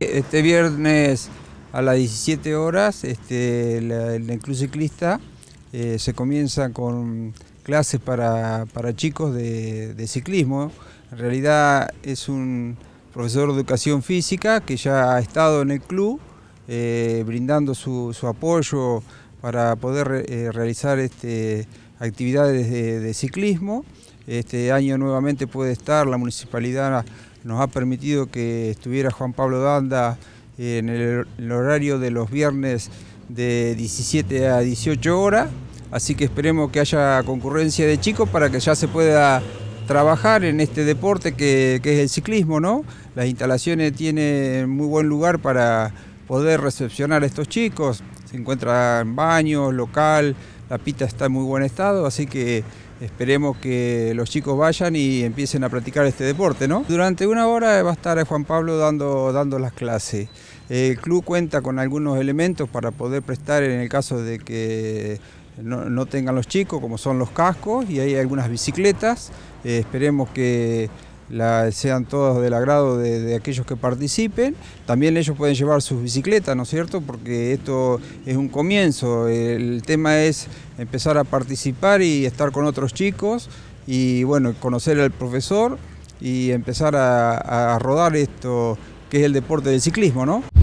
Este viernes a las 17 horas, este, el Club Ciclista eh, se comienza con clases para, chicos de, ciclismo. En realidad es un profesor de educación física que ya ha estado en el club eh, brindando su, su apoyo para poder eh, realizar este, actividades de, ciclismo. Este año nuevamente puede estar, la municipalidad nos ha permitido que estuviera Juan Pablo Danda en el, horario de los viernes de 17 a 18 horas, así que esperemos que haya concurrencia de chicos para que ya se pueda trabajar en este deporte que, es el ciclismo, ¿no? Las instalaciones tienen muy buen lugar para poder recepcionar a estos chicos se encuentra en baños, local, la pista está en muy buen estado, así que esperemos que los chicos vayan y empiecen a practicar este deporte, ¿no? Durante una hora va a estar Juan Pablo dando, dando las clases. El club cuenta con algunos elementos para poder prestar en el caso de que no, tengan los chicos, como son los cascos, y hay algunas bicicletas. Eh, esperemos que sean todos del agrado de, aquellos que participen. También ellos pueden llevar sus bicicletas, ¿no es cierto? Porque esto es un comienzo. El tema es empezar a participar y estar con otros chicos y bueno, conocer al profesor y empezar a, a rodar esto que es el deporte del ciclismo, ¿no?